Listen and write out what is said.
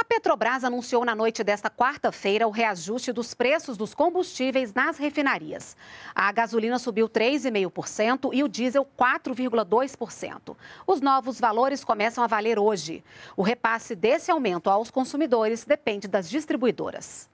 A Petrobras anunciou na noite desta quarta-feira o reajuste dos preços dos combustíveis nas refinarias. A gasolina subiu 3,5% e o diesel 4,2%. Os novos valores começam a valer hoje. O repasse desse aumento aos consumidores depende das distribuidoras.